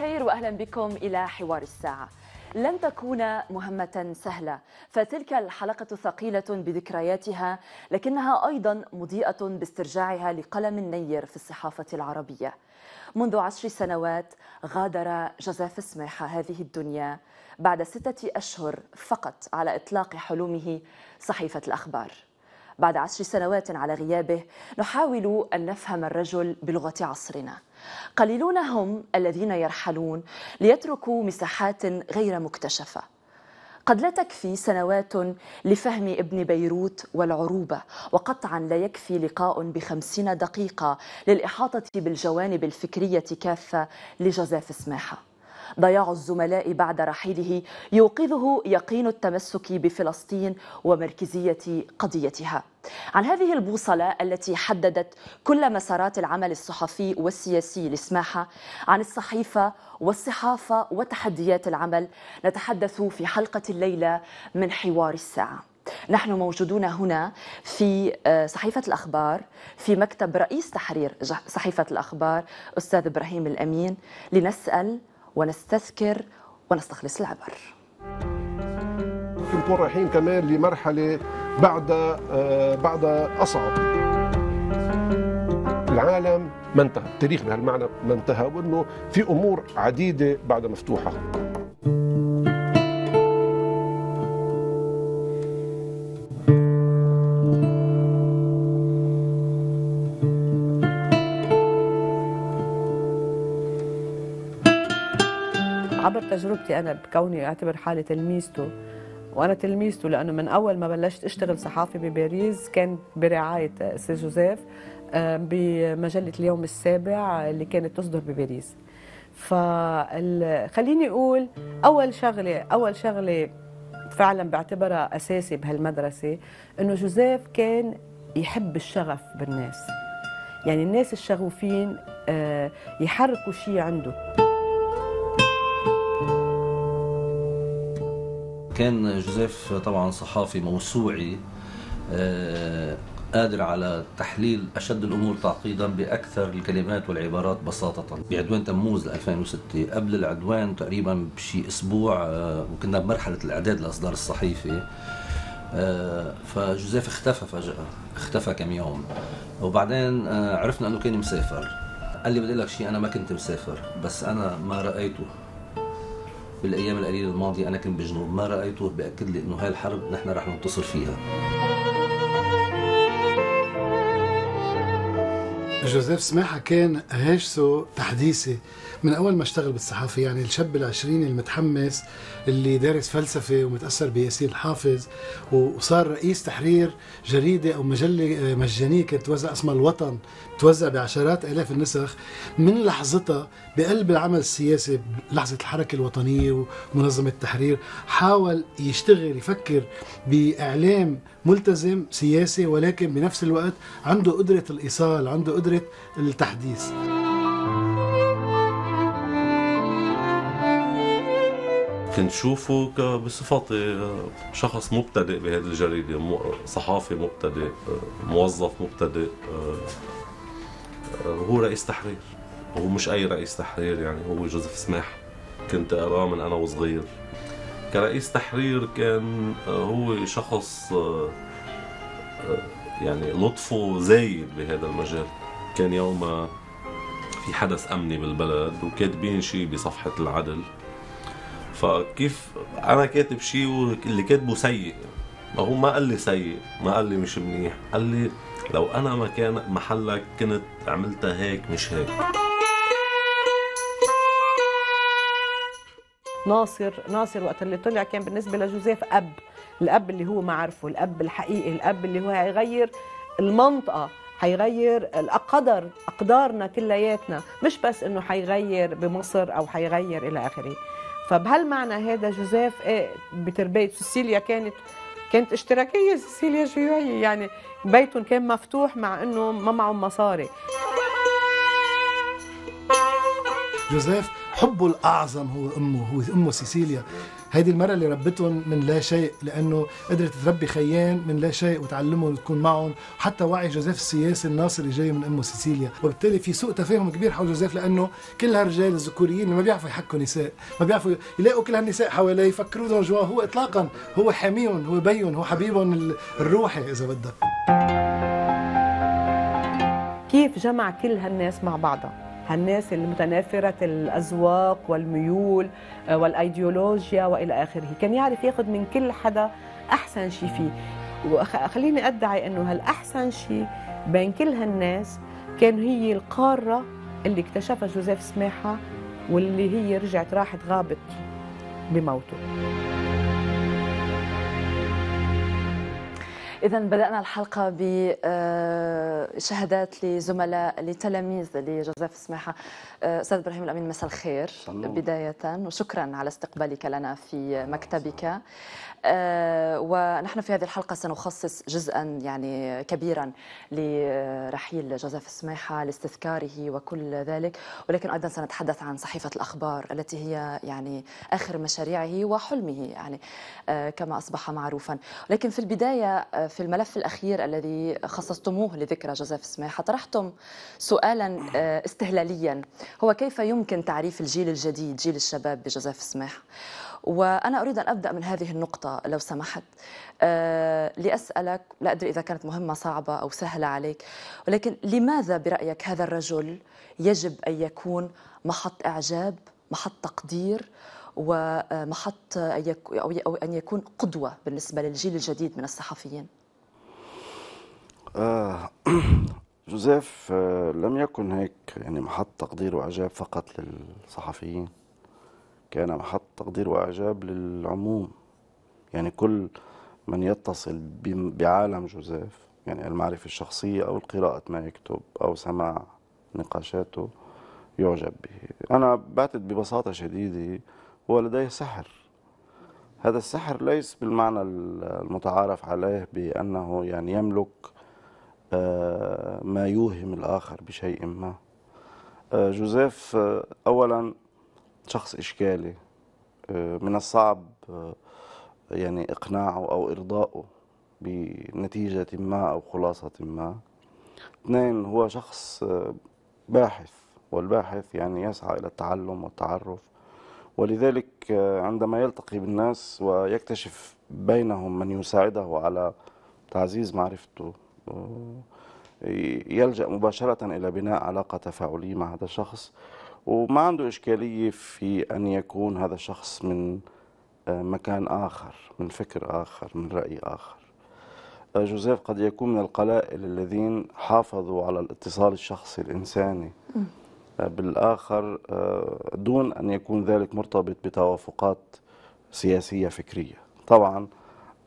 الخير واهلا بكم الى حوار الساعه. لن تكون مهمة سهلة، فتلك الحلقة ثقيلة بذكرياتها لكنها أيضا مضيئة باسترجاعها لقلم نير في الصحافة العربية. منذ عشر سنوات غادر جزاف السماحة هذه الدنيا بعد ستة أشهر فقط على إطلاق حلمه صحيفة الأخبار. بعد عشر سنوات على غيابه نحاول أن نفهم الرجل بلغة عصرنا. قليلون هم الذين يرحلون ليتركوا مساحات غير مكتشفه قد لا تكفي سنوات لفهم ابن بيروت والعروبة وقطعا لا يكفي لقاء بخمسين دقيقة للإحاطة بالجوانب الفكرية كافة لجزاف سماحة ضياع الزملاء بعد رحيله يوقظه يقين التمسك بفلسطين ومركزية قضيتها عن هذه البوصلة التي حددت كل مسارات العمل الصحفي والسياسي لسماحة عن الصحيفة والصحافة وتحديات العمل نتحدث في حلقة الليلة من حوار الساعة نحن موجودون هنا في آه، صحيفة الأخبار في مكتب رئيس تحرير صحيفة الأخبار أستاذ إبراهيم الأمين لنسأل ونستذكر ونستخلص العبر نكون رايحين كمان لمرحلة بعد آه، بعد أصعب العالم ما انتهى التاريخ بهالمعنى ما انتهى وانه في امور عديده بعد مفتوحه تجربتي انا بكوني اعتبر حالي تلميذته وانا تلميذته لانه من اول ما بلشت اشتغل صحافي بباريس كان برعايه سي جوزيف بمجله اليوم السابع اللي كانت تصدر بباريس فخليني اقول اول شغله اول شغله فعلا بعتبرها اساسي بهالمدرسه انه جوزيف كان يحب الشغف بالناس يعني الناس الشغوفين آه، يحركوا شيء عنده كان جوزيف طبعا صحافي موسوعي آه، قادر على تحليل أشد الأمور تعقيدا بأكثر الكلمات والعبارات بساطة بعدوان تموز 2006 قبل العدوان تقريبا بشي أسبوع آه، وكنا بمرحلة الإعداد لإصدار الصحيفة آه، فجوزيف اختفى فجأة اختفى كم يوم وبعدين عرفنا أنه كان مسافر قال لي بدي لك شيء أنا ما كنت مسافر بس أنا ما رأيته بالايام القليله الماضيه انا كنت بجنوب ما رايته باكد لي انه هاي الحرب نحن رح ننتصر فيها جوزيف سماحه كان هاجسه تحديثي من اول ما اشتغل بالصحافه يعني الشاب العشريني المتحمس اللي دارس فلسفه ومتاثر بياسين الحافظ وصار رئيس تحرير جريده او مجله مجانيه كانت توزع اسمها الوطن توزع بعشرات الاف النسخ من لحظتها بقلب العمل السياسي لحظه الحركه الوطنيه ومنظمه التحرير حاول يشتغل يفكر باعلام ملتزم سياسي ولكن بنفس الوقت عنده قدره الايصال عنده قدره قدرة التحديث كنت شوفه بصفتي آه، شخص مبتدئ بهذه الجريدة صحافي مبتدئ آه، موظف مبتدئ آه، هو رئيس تحرير هو مش أي رئيس تحرير يعني هو جوزيف سماح كنت أقراه من أنا وصغير كرئيس تحرير كان هو شخص يعني لطفه زايد بهذا المجال كان يومها في حدث امني بالبلد وكاتبين شيء بصفحه العدل فكيف انا كاتب شيء واللي كاتبه سيء ما هو ما قال لي سيء ما قال لي مش منيح قال لي لو انا مكان محلك كنت عملتها هيك مش هيك ناصر ناصر وقت اللي طلع كان بالنسبه لجوزيف اب الاب اللي هو ما عرفه الاب الحقيقي الاب اللي هو هيغير المنطقه حيغير القدر أقدارنا كلياتنا مش بس إنه حيغير بمصر أو حيغير إلى آخره فبهالمعنى هذا جوزيف إيه بتربية سيسيليا كانت كانت اشتراكية سيسيليا شيوعية يعني بيتهم كان مفتوح مع إنه ما معهم مصاري جوزيف حبه الأعظم هو أمه هو أمه سيسيليا هيدي المرأة اللي ربتهم من لا شيء لأنه قدرت تربي خيان من لا شيء وتعلمهم وتكون معهم حتى وعي جوزيف السياسي الناصر اللي جاي من أمه سيسيليا وبالتالي في سوء تفاهم كبير حول جوزيف لأنه كل هالرجال الذكوريين اللي ما بيعرفوا يحكوا نساء ما بيعرفوا يلاقوا كل هالنساء حواليه يفكروا دون جوا هو إطلاقا هو حاميهم هو بيهم هو حبيبهم الروحي إذا بدك كيف جمع كل هالناس مع بعضها هالناس المتنافرة الأذواق والميول آه، والأيديولوجيا وإلى آخره كان يعرف ياخذ من كل حدا أحسن شيء فيه وخليني أدعي أنه هالأحسن شيء بين كل هالناس كان هي القارة اللي اكتشفها جوزيف سماحة واللي هي رجعت راحت غابت بموته إذا بدأنا الحلقة بشهادات آه، لزملاء لتلاميذ لجوزيف سماحة آه، أستاذ إبراهيم الأمين مساء الخير بداية وشكرا على استقبالك لنا في مكتبك آه، ونحن في هذه الحلقة سنخصص جزءا يعني كبيرا لرحيل جوزيف سماحة لاستذكاره وكل ذلك ولكن أيضا سنتحدث عن صحيفة الأخبار التي هي يعني آخر مشاريعه وحلمه يعني كما أصبح معروفا لكن في البداية في الملف الأخير الذي خصصتموه لذكرى جوزيف سماحة طرحتم سؤالا آه، استهلاليا هو كيف يمكن تعريف الجيل الجديد جيل الشباب بجوزيف سماحة وأنا أريد أن أبدأ من هذه النقطة لو سمحت آه، لأسألك لا أدري إذا كانت مهمة صعبة أو سهلة عليك ولكن لماذا برأيك هذا الرجل يجب أن يكون محط إعجاب محط تقدير ومحط أو أن يكون قدوة بالنسبة للجيل الجديد من الصحفيين آه، جوزيف آه، لم يكن هيك يعني محط تقدير وإعجاب فقط للصحفيين كان محط تقدير وإعجاب للعموم يعني كل من يتصل بعالم جوزيف يعني المعرفة الشخصية أو قراءة ما يكتب أو سماع نقاشاته يعجب به أنا بعتد ببساطة شديدة هو لديه سحر هذا السحر ليس بالمعنى المتعارف عليه بأنه يعني يملك ما يوهم الآخر بشيء ما آه، جوزيف آه، أولا شخص إشكالي آه، من الصعب يعني إقناعه أو إرضائه بنتيجة ما أو خلاصة ما اثنين هو شخص باحث والباحث يعني يسعى إلى التعلم والتعرف ولذلك عندما يلتقي بالناس ويكتشف بينهم من يساعده على تعزيز معرفته يلجأ مباشرة إلى بناء علاقة تفاعلية مع هذا الشخص وما عنده إشكالية في أن يكون هذا الشخص من آه، مكان آخر من فكر آخر من رأي آخر آه، جوزيف قد يكون من القلائل الذين حافظوا على الاتصال الشخصي الإنساني آه، بالآخر دون أن يكون ذلك مرتبط بتوافقات سياسية فكرية طبعا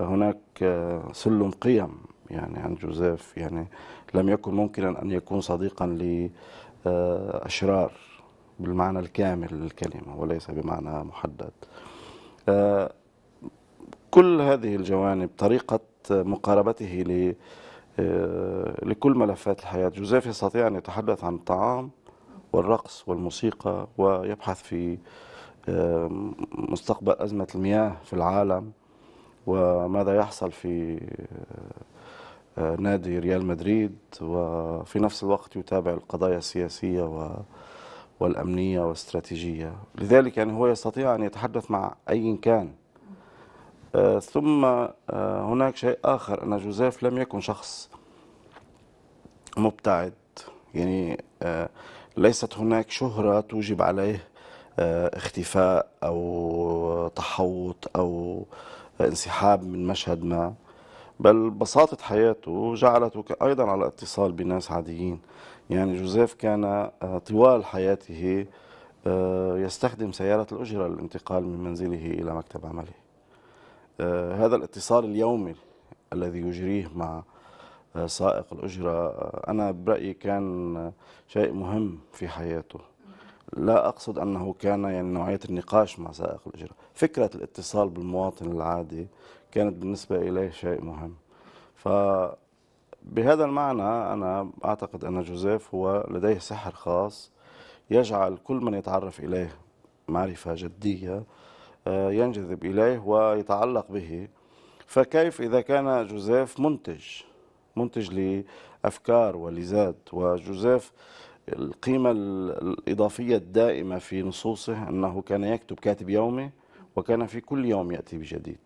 هناك سلم قيم يعني عن جوزيف يعني لم يكن ممكنا أن يكون صديقا لأشرار بالمعنى الكامل للكلمة وليس بمعنى محدد كل هذه الجوانب طريقة مقاربته لكل ملفات الحياة جوزيف يستطيع أن يتحدث عن الطعام والرقص والموسيقى ويبحث في مستقبل أزمة المياه في العالم وماذا يحصل في نادي ريال مدريد وفي نفس الوقت يتابع القضايا السياسية و والأمنية والاستراتيجية لذلك يعني هو يستطيع أن يتحدث مع أي كان آه، ثم آه، هناك شيء آخر أن جوزيف لم يكن شخص مبتعد يعني آه، ليست هناك شهرة توجب عليه اختفاء أو تحوط أو انسحاب من مشهد ما بل بساطة حياته جعلته أيضا على اتصال بناس عاديين يعني جوزيف كان آه، طوال حياته آه، يستخدم سيارة الأجرة للانتقال من منزله إلى مكتب عمله آه، هذا الاتصال اليومي الذي يجريه مع سائق الأجرة أنا برأيي كان شيء مهم في حياته لا أقصد أنه كان يعني نوعية النقاش مع سائق الأجرة فكرة الاتصال بالمواطن العادي كانت بالنسبة إليه شيء مهم فبهذا المعنى أنا أعتقد أن جوزيف هو لديه سحر خاص يجعل كل من يتعرف إليه معرفة جدية آه، ينجذب إليه ويتعلق به فكيف إذا كان جوزيف منتج منتج لأفكار ولذات وجوزيف القيمة الإضافية الدائمة في نصوصه أنه كان يكتب كاتب يومي وكان في كل يوم يأتي بجديد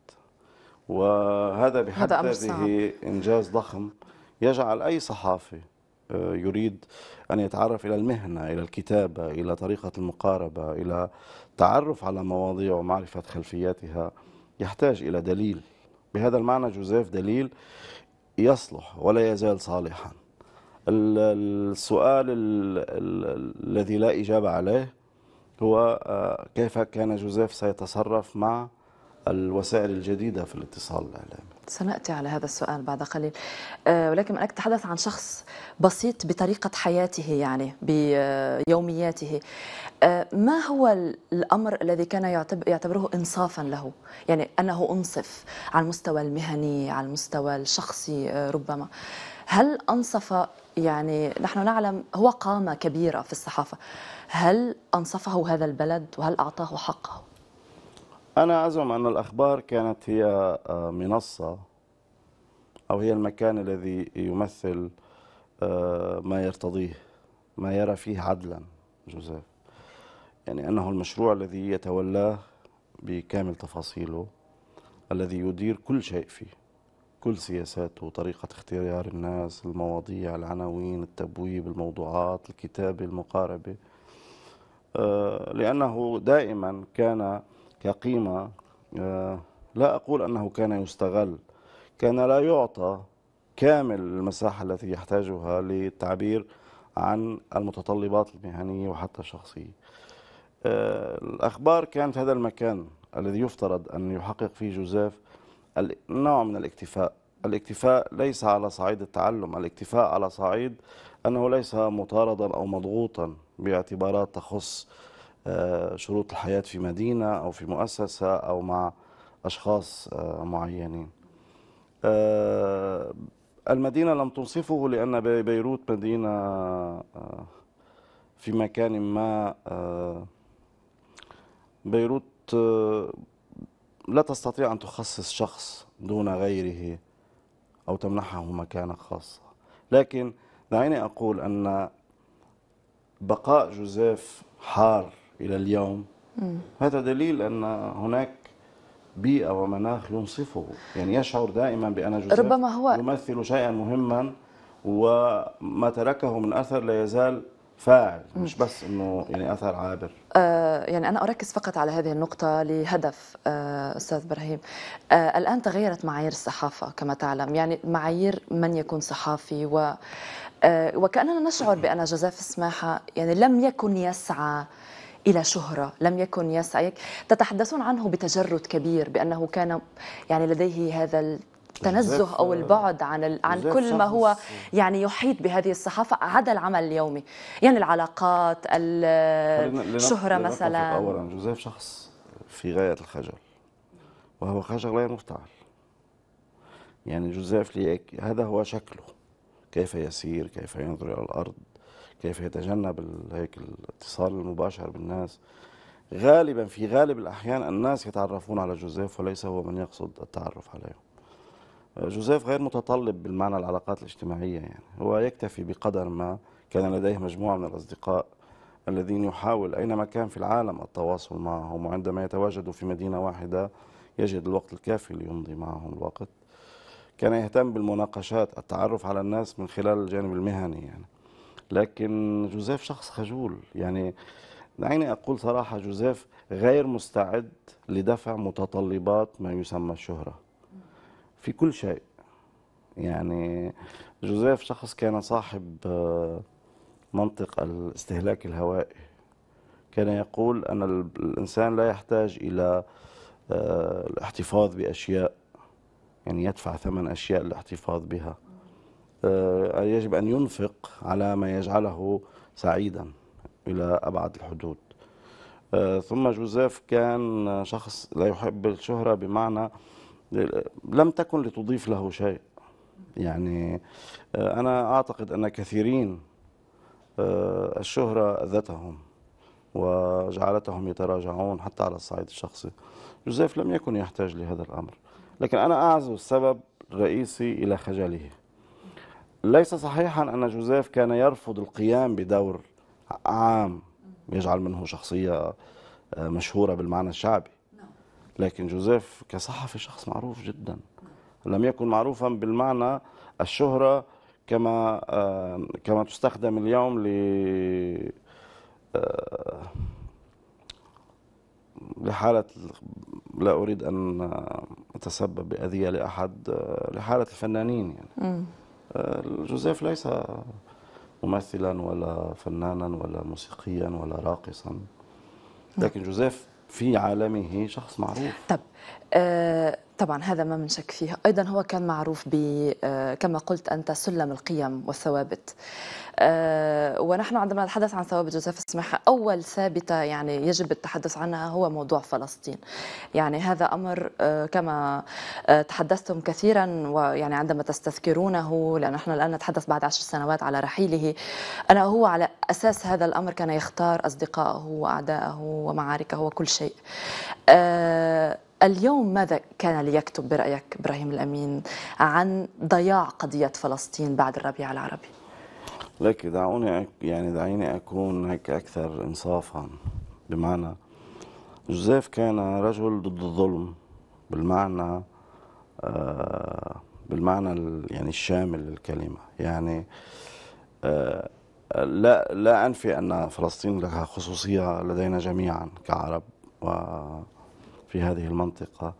وهذا بحد ذاته إنجاز ضخم يجعل أي صحافي آه، يريد أن يتعرف إلى المهنة إلى الكتابة إلى طريقة المقاربة إلى تعرف على مواضيع ومعرفة خلفياتها يحتاج إلى دليل بهذا المعنى جوزيف دليل يصلح ولا يزال صالحا السؤال الذي لا إجابة عليه هو آه، كيف كان جوزيف سيتصرف مع الوسائل الجديدة في الاتصال الإعلامي سنأتي على هذا السؤال بعد قليل آه، ولكن أنا أتحدث عن شخص بسيط بطريقة حياته يعني بيومياته آه، ما هو الأمر الذي كان يعتبره إنصافا له يعني أنه أنصف على المستوى المهني على المستوى الشخصي آه، ربما هل أنصف يعني نحن نعلم هو قامة كبيرة في الصحافة هل أنصفه هذا البلد وهل أعطاه حقه أنا أزعم أن الأخبار كانت هي آه، منصة أو هي المكان الذي يمثل آه، ما يرتضيه ما يرى فيه عدلا جوزيف يعني أنه المشروع الذي يتولاه بكامل تفاصيله الذي يدير كل شيء فيه كل سياساته طريقة اختيار الناس المواضيع العناوين التبويب الموضوعات الكتابة المقاربة آه، لأنه دائما كان كقيمة آه، لا أقول أنه كان يستغل كان لا يعطى كامل المساحة التي يحتاجها للتعبير عن المتطلبات المهنية وحتى الشخصية آه، الأخبار كانت هذا المكان الذي يفترض أن يحقق فيه جوزيف نوع من الاكتفاء الاكتفاء ليس على صعيد التعلم الاكتفاء على صعيد أنه ليس مطاردا أو مضغوطا باعتبارات تخص آه، شروط الحياة في مدينة أو في مؤسسة أو مع أشخاص آه، معينين آه، المدينة لم تنصفه لأن بيروت مدينة في مكان ما بيروت لا تستطيع أن تخصص شخص دون غيره أو تمنحه مكانة خاصة لكن دعيني أقول أن بقاء جوزيف حار إلى اليوم مم. هذا دليل أن هناك بيئة ومناخ ينصفه يعني يشعر دائما بأن جوزيف ربما هو يمثل شيئا مهما وما تركه من أثر لا يزال فاعل مش بس انه يعني اثر عابر آه يعني انا اركز فقط على هذه النقطه لهدف آه استاذ ابراهيم آه الان تغيرت معايير الصحافه كما تعلم يعني معايير من يكون صحافي و آه وكاننا نشعر بان جوزيف السماحة يعني لم يكن يسعى آه إلى شهرة لم يكن يسعى تتحدثون عنه بتجرد كبير بأنه كان يعني لديه هذا التنزه او البعد عن عن كل ما هو يعني يحيط بهذه الصحافه عدا العمل اليومي يعني العلاقات الشهره مثلا اولا جوزيف شخص في غايه الخجل وهو خجل غير مفتعل يعني جوزيف ليك هذا هو شكله كيف يسير كيف ينظر الى الارض كيف يتجنب هيك الاتصال المباشر بالناس غالبا في غالب الأحيان الناس يتعرفون على جوزيف وليس هو من يقصد التعرف عليهم آه، جوزيف غير متطلب بالمعنى العلاقات الاجتماعية يعني هو يكتفي بقدر ما كان لديه مجموعة من الأصدقاء الذين يحاول أينما كان في العالم التواصل معهم وعندما يتواجدوا في مدينة واحدة يجد الوقت الكافي ليمضي معهم الوقت كان يهتم بالمناقشات التعرف على الناس من خلال الجانب المهني يعني لكن جوزيف شخص خجول يعني دعيني أقول صراحة جوزيف غير مستعد لدفع متطلبات ما يسمى الشهرة في كل شيء يعني جوزيف شخص كان صاحب آه، منطق الاستهلاك الهوائي كان يقول أن الإنسان لا يحتاج إلى آه، الاحتفاظ بأشياء يعني يدفع ثمن أشياء للاحتفاظ بها آه، يجب أن ينفق على ما يجعله سعيدا إلى أبعد الحدود آه، ثم جوزيف كان شخص لا يحب الشهرة بمعنى لم تكن لتضيف له شيء يعني آه، أنا أعتقد أن كثيرين الشهرة أذتهم وجعلتهم يتراجعون حتى على الصعيد الشخصي جوزيف لم يكن يحتاج لهذا الأمر لكن أنا أعزو السبب الرئيسي إلى خجله ليس صحيحا أن جوزيف كان يرفض القيام بدور عام يجعل منه شخصية آه، مشهورة بالمعنى الشعبي نعم. لكن جوزيف كصحفي شخص معروف جدا لم يكن معروفا بالمعنى الشهرة كما آه، كما تستخدم اليوم ل آه، لحالة لا أريد أن أتسبب بأذية لأحد لحالة الفنانين يعني. آه، جوزيف ليس ممثلا ولا فنانا ولا موسيقيا ولا راقصا نعم. لكن جوزيف في عالمه شخص معروف طب آه، طبعا هذا ما منشك فيه أيضا هو كان معروف ب آه، كما قلت أنت سلم القيم والثوابت آه، ونحن عندما نتحدث عن ثوابت جوزيف السماحة أول ثابتة يعني يجب التحدث عنها هو موضوع فلسطين يعني هذا أمر كما تحدثتم كثيرا ويعني عندما تستذكرونه لأن نحن الآن نتحدث بعد عشر سنوات على رحيله أنا هو على أساس هذا الأمر كان يختار أصدقائه وأعدائه ومعاركه وكل شيء اليوم ماذا كان ليكتب برأيك إبراهيم الأمين عن ضياع قضية فلسطين بعد الربيع العربي؟ لك دعوني يعني دعيني أكون هيك أكثر إنصافا بمعنى جوزيف كان رجل ضد الظلم بالمعنى آه، بالمعنى يعني الشامل للكلمة يعني آه، لا لا أنفي أن فلسطين لها خصوصية لدينا جميعا كعرب و في هذه المنطقة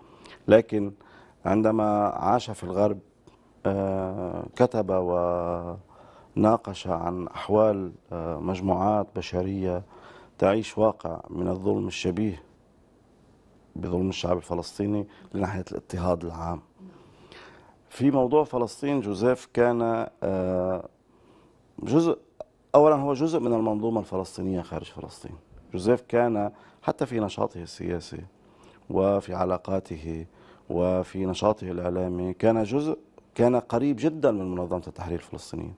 لكن عندما عاش في الغرب آه، كتب وناقش عن أحوال آه، مجموعات بشرية تعيش واقع من الظلم الشبيه بظلم الشعب الفلسطيني لناحية الاضطهاد العام في موضوع فلسطين جوزيف كان آه، جزء أولا هو جزء من المنظومة الفلسطينية خارج فلسطين جوزيف كان حتى في نشاطه السياسي وفي علاقاته وفي نشاطه الإعلامي كان جزء كان قريب جدا من منظمة التحرير الفلسطينية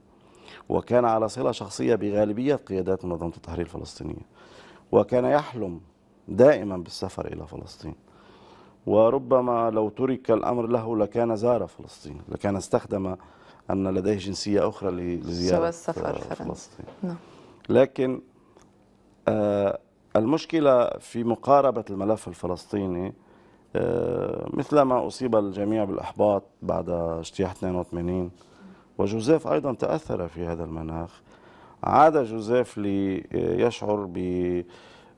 وكان على صلة شخصية بغالبية قيادات منظمة التحرير الفلسطينية وكان يحلم دائما بالسفر إلى فلسطين وربما لو ترك الأمر له لكان زار فلسطين لكان استخدم أن لديه جنسية أخرى لزيارة السفر فلسطين نعم. لكن آه المشكلة في مقاربة الملف الفلسطيني آه، مثلما أصيب الجميع بالإحباط بعد اجتياح 82 وجوزيف أيضا تأثر في هذا المناخ عاد جوزيف ليشعر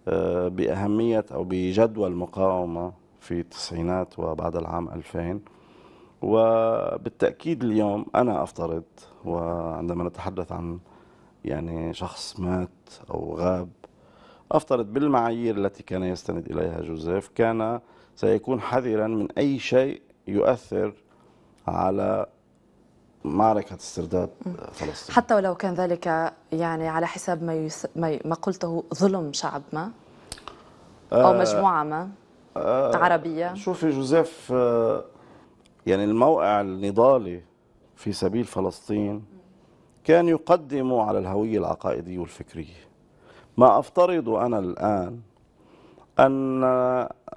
آه، بأهمية أو بجدوى المقاومة في التسعينات وبعد العام 2000 وبالتأكيد اليوم أنا أفترض وعندما نتحدث عن يعني شخص مات أو غاب أفترض بالمعايير التي كان يستند إليها جوزيف كان سيكون حذرا من أي شيء يؤثر على معركة استرداد فلسطين حتى ولو كان ذلك يعني على حساب ما, يس... ما, ما قلته ظلم شعب ما أو آه، مجموعة ما آه عربية شوفي جوزيف آه، يعني الموقع النضالي في سبيل فلسطين كان يقدم على الهوية العقائدية والفكرية ما افترض أنا الآن أن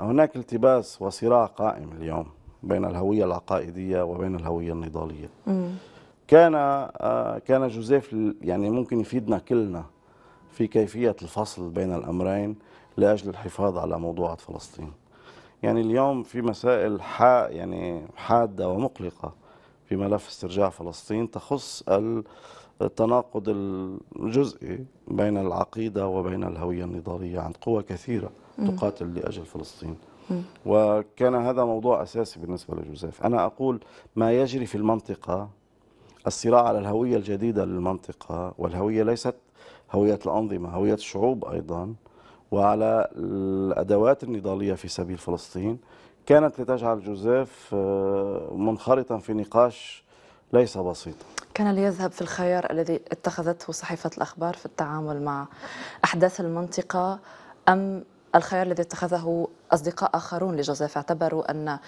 هناك التباس وصراع قائم اليوم بين الهوية العقائدية وبين الهوية النضالية كان آه، كان جوزيف يعني ممكن يفيدنا كلنا في كيفية الفصل بين الأمرين لأجل الحفاظ على موضوعة فلسطين يعني اليوم في مسائل حا يعني حادة ومقلقة في ملف استرجاع فلسطين تخص ال التناقض الجزئي بين العقيدة وبين الهوية النضالية عند قوى كثيرة تقاتل لأجل فلسطين وكان هذا موضوع أساسي بالنسبة لجوزيف أنا أقول ما يجري في المنطقة الصراع على الهوية الجديدة للمنطقة والهوية ليست هوية الأنظمة هوية الشعوب أيضا وعلى الأدوات النضالية في سبيل فلسطين كانت لتجعل جوزيف آه، منخرطا في نقاش ليس بسيطا كان ليذهب في الخيار الذي اتخذته صحيفة الأخبار في التعامل مع أحداث المنطقة أم الخيار الذي اتخذه أصدقاء آخرون لجوزيف اعتبروا أن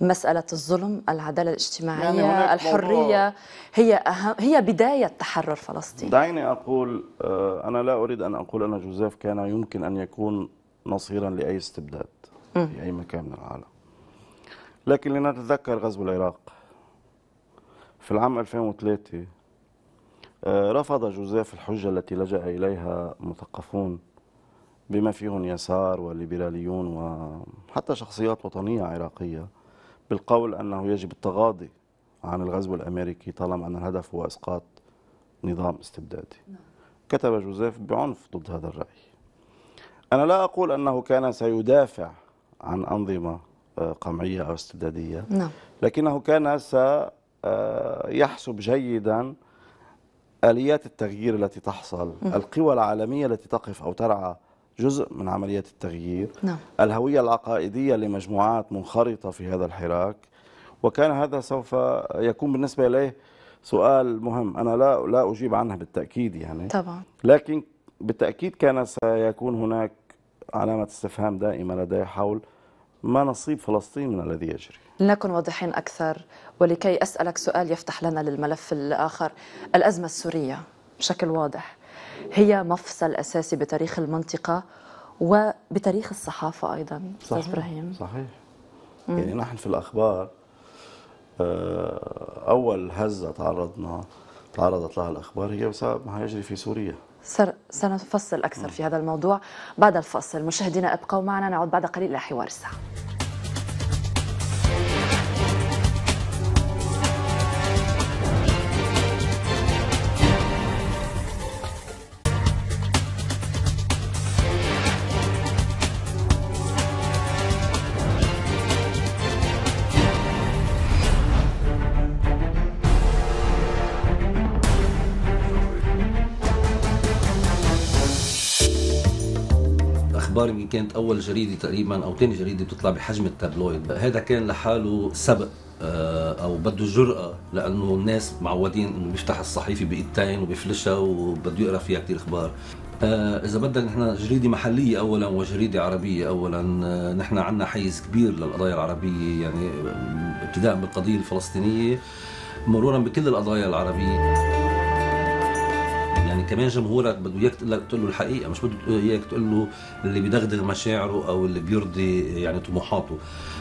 مسألة الظلم العدالة الاجتماعية يعني الحرية هي, أهم هي بداية تحرر فلسطين دعيني أقول آه، أنا لا أريد أن أقول أن جوزيف كان يمكن أن يكون نصيرا لأي استبداد في أي مكان من العالم لكن لنتذكر غزو العراق في العام 2003 آه، رفض جوزيف الحجة التي لجأ إليها مثقفون بما فيهم يسار وليبراليون وحتى شخصيات وطنية عراقية بالقول أنه يجب التغاضي عن الغزو الأمريكي طالما أن الهدف هو إسقاط نظام استبدادي نعم. كتب جوزيف بعنف ضد هذا الرأي أنا لا أقول أنه كان سيدافع عن أنظمة آه، قمعية أو استبدادية نعم. لكنه كان سيدافع آه، يحسب جيدا آليات التغيير التي تحصل القوى العالمية التي تقف أو ترعى جزء من عملية التغيير نعم. الهوية العقائدية لمجموعات منخرطة في هذا الحراك وكان هذا سوف يكون بالنسبة إليه سؤال مهم أنا لا لا أجيب عنه بالتأكيد يعني طبعا لكن بالتأكيد كان سيكون هناك علامة استفهام دائمة لدي حول ما نصيب فلسطين من الذي يجري لنكن واضحين أكثر ولكي أسألك سؤال يفتح لنا للملف الآخر الأزمة السورية بشكل واضح هي مفصل أساسي بتاريخ المنطقة وبتاريخ الصحافة أيضا أستاذ إبراهيم صحيح يعني نحن في الأخبار آه، أول هزة تعرضنا تعرضت لها الأخبار هي بسبب ما يجري في سوريا سرق سنفصل أكثر نعم. في هذا الموضوع بعد الفصل مشاهدينا ابقوا معنا نعود بعد قليل إلى حوار الساعة الأخبار يمكن كانت أول جريدة تقريبا أو ثاني جريدة بتطلع بحجم التابلويد هذا كان لحاله سبق آه، او بده جرأة لانه الناس معودين انه بيفتح الصحيفه بايدتين وبيفلشها وبده يقرا فيها كثير اخبار آه، اذا بدنا نحن جريده محليه اولا وجريده عربيه اولا آه، نحن عندنا حيز كبير للقضايا العربيه يعني ابتداء بالقضيه الفلسطينيه مرورا بكل القضايا العربيه كمان جمهورك بده اياك تقول له الحقيقه مش بده اياك تقول له اللي بيدغدغ مشاعره او اللي بيرضي يعني طموحاته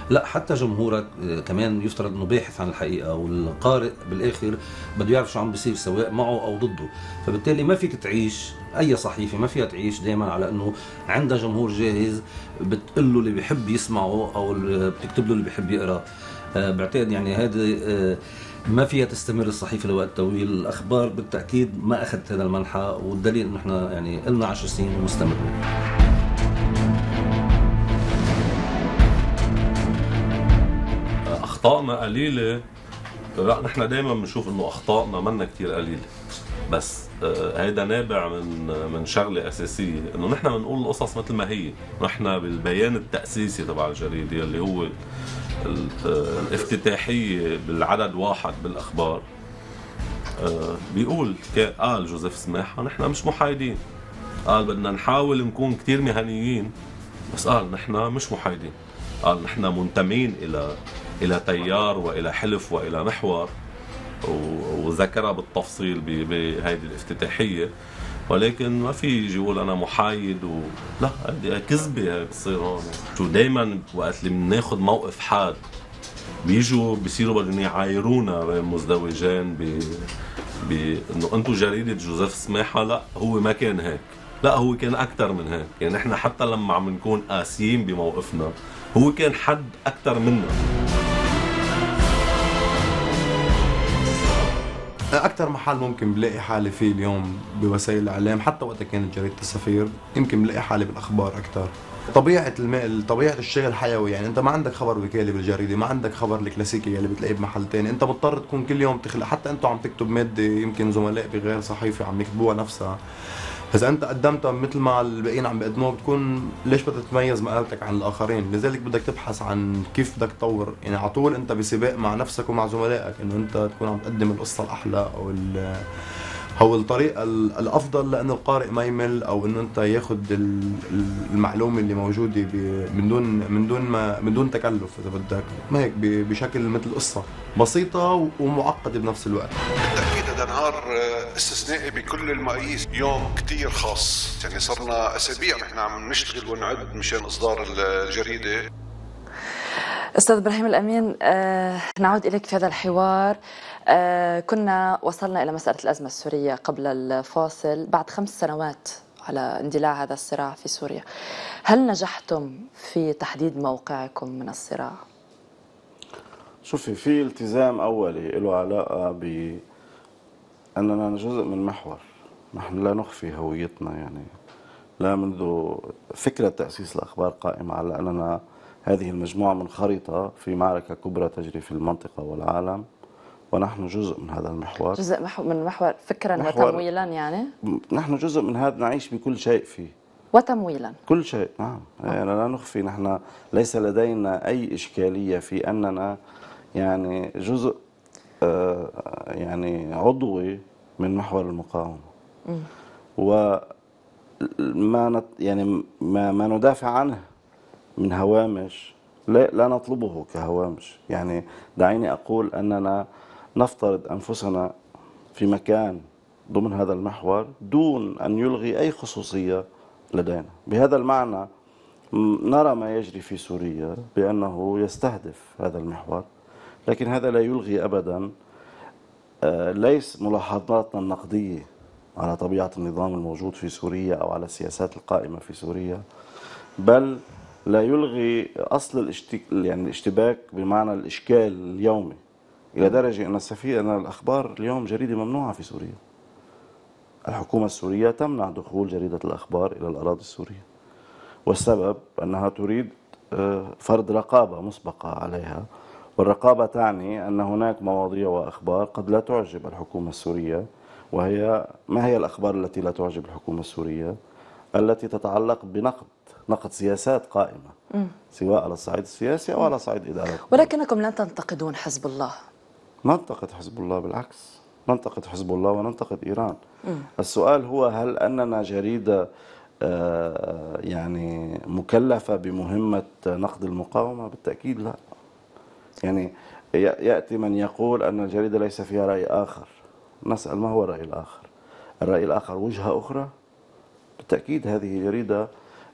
لا حتى جمهورك آه، كمان يفترض انه باحث عن الحقيقه والقارئ بالاخر بده يعرف شو عم بيصير سواء معه او ضده فبالتالي ما فيك تعيش اي صحيفه ما فيها تعيش دائما على انه عندها جمهور جاهز بتقول له اللي بيحب يسمعه او بتكتب له اللي بيحب يقرا آه، بعتقد يعني هذه آه، ما فيها تستمر الصحيفه لوقت طويل الاخبار بالتاكيد ما اخذت هذا المنحى والدليل انه احنا يعني قلنا 10 سنين ومستمرين اخطائنا قليله لا نحن دائما بنشوف انه اخطائنا منا كثير قليله بس آه، هيدا نابع من آه، من شغله اساسيه انه نحن بنقول القصص مثل ما هي نحن بالبيان التاسيسي تبع الجريده اللي هو آه، الافتتاحيه بالعدد واحد بالاخبار بيقول قال جوزيف سماحه نحن مش محايدين قال بدنا نحاول نكون كثير مهنيين بس قال نحن مش محايدين قال نحن منتمين الى الى تيار والى حلف والى محور وذكرها بالتفصيل بهيدي الافتتاحيه ولكن ما في يجي يقول انا محايد و... لا هيدي كذبه هي بتصير هون شو دائما وقت اللي بناخذ موقف حاد بيجوا بصيروا بدهم يعايرونا بين مزدوجين ب ب انه انتم جريده جوزيف سماحه لا هو ما كان هيك لا هو كان اكثر من هيك يعني نحن حتى لما عم نكون قاسيين بموقفنا هو كان حد اكثر منا اكثر محل ممكن بلاقي حالي فيه اليوم بوسائل الاعلام حتى وقتها كانت جريده السفير يمكن بلاقي حالي بالاخبار اكثر طبيعه المال طبيعه الشغل حيوي يعني انت ما عندك خبر وكالي بالجريده ما عندك خبر الكلاسيكي اللي بتلاقيه بمحل ثاني انت مضطر تكون كل يوم تخلق حتى انتوا عم تكتب ماده يمكن زملاء بغير صحيفه عم يكتبوها نفسها اذا انت قدمتها مثل ما الباقيين عم بيقدموها بتكون ليش بدك تتميز مقالتك عن الاخرين لذلك بدك تبحث عن كيف بدك تطور يعني على طول انت بسباق مع نفسك ومع زملائك انه انت تكون عم تقدم القصه الاحلى او هو الطريقه الافضل لانه القارئ ما يمل او انه انت ياخذ المعلومه اللي موجوده من دون من دون ما من دون تكلف اذا بدك ما هيك بشكل مثل قصه بسيطه ومعقده بنفس الوقت هذا نهار آه، استثنائي بكل المقاييس يوم كتير خاص يعني صرنا اسابيع نحن عم نشتغل ونعد مشان اصدار الجريده استاذ ابراهيم الامين آه نعود اليك في هذا الحوار آه كنا وصلنا الى مساله الازمه السوريه قبل الفاصل بعد خمس سنوات على اندلاع هذا الصراع في سوريا هل نجحتم في تحديد موقعكم من الصراع؟ شوفي في التزام اولي له علاقه ب أننا جزء من محور نحن لا نخفي هويتنا يعني لا منذ فكرة تأسيس الأخبار قائمة على أننا هذه المجموعة من خريطة في معركة كبرى تجري في المنطقة والعالم ونحن جزء من هذا المحور جزء من محور فكرا محور وتمويلا يعني؟ نحن جزء من هذا نعيش بكل شيء فيه وتمويلا كل شيء نعم آه. يعني لا نخفي نحن ليس لدينا أي إشكالية في أننا يعني جزء آه، يعني عضوي من محور المقاومه وما نت يعني ما, ما ندافع عنه من هوامش لا, لا نطلبه كهوامش يعني دعيني اقول اننا نفترض انفسنا في مكان ضمن هذا المحور دون ان يلغي اي خصوصيه لدينا بهذا المعنى نرى ما يجري في سوريا بانه يستهدف هذا المحور لكن هذا لا يلغي أبدا آه، ليس ملاحظاتنا النقدية على طبيعة النظام الموجود في سوريا أو على السياسات القائمة في سوريا بل لا يلغي أصل الاشتك... يعني الاشتباك بمعنى الإشكال اليومي إلى درجة أن السفير أن الأخبار اليوم جريدة ممنوعة في سوريا الحكومة السورية تمنع دخول جريدة الأخبار إلى الأراضي السورية والسبب أنها تريد آه، فرض رقابة مسبقة عليها والرقابة تعني أن هناك مواضيع وأخبار قد لا تعجب الحكومة السورية وهي ما هي الأخبار التي لا تعجب الحكومة السورية التي تتعلق بنقد نقد سياسات قائمة سواء على الصعيد السياسي أو على صعيد إدارة ولكنكم لن تنتقدون حزب الله ننتقد حزب الله بالعكس ننتقد حزب الله وننتقد إيران م. السؤال هو هل أننا جريدة آه، يعني مكلفة بمهمة نقد المقاومة بالتأكيد لا يعني يأتي من يقول أن الجريدة ليس فيها رأي آخر نسأل ما هو الرأي الآخر الرأي الآخر وجهة أخرى بالتأكيد هذه جريدة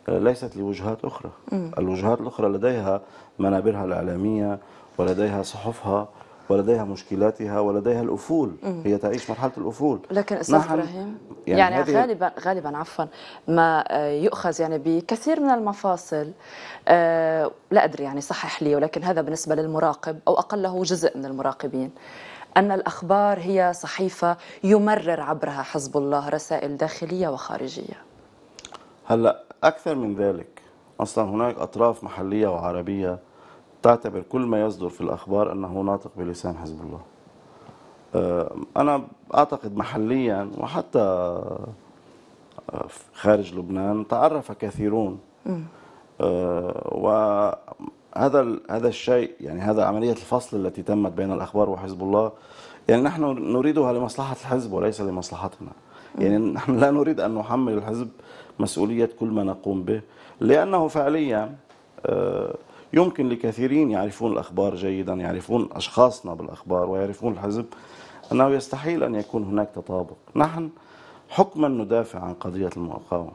آه، ليست لوجهات أخرى الوجهات الأخرى لديها منابرها الإعلامية ولديها صحفها ولديها مشكلاتها ولديها الأفول هي تعيش مرحلة الأفول لكن أستاذ إبراهيم يعني, يعني هذه غالبا غالبا عفوا ما آه، يؤخذ يعني بكثير من المفاصل آه، لا أدري يعني صحح لي ولكن هذا بالنسبة للمراقب أو أقله جزء من المراقبين أن الأخبار هي صحيفة يمرر عبرها حزب الله رسائل داخلية وخارجية هلأ أكثر من ذلك أصلا هناك أطراف محلية وعربية تعتبر كل ما يصدر في الأخبار أنه ناطق بلسان حزب الله آه، أنا أعتقد محليا وحتى آه، خارج لبنان تعرف كثيرون آه، وهذا هذا الشيء يعني هذا عملية الفصل التي تمت بين الأخبار وحزب الله يعني نحن نريدها لمصلحة الحزب وليس لمصلحتنا يعني نحن لا نريد أن نحمل الحزب مسؤولية كل ما نقوم به لأنه فعليا آه يمكن لكثيرين يعرفون الأخبار جيدا يعرفون أشخاصنا بالأخبار ويعرفون الحزب أنه يستحيل أن يكون هناك تطابق نحن حكما ندافع عن قضية المقاومة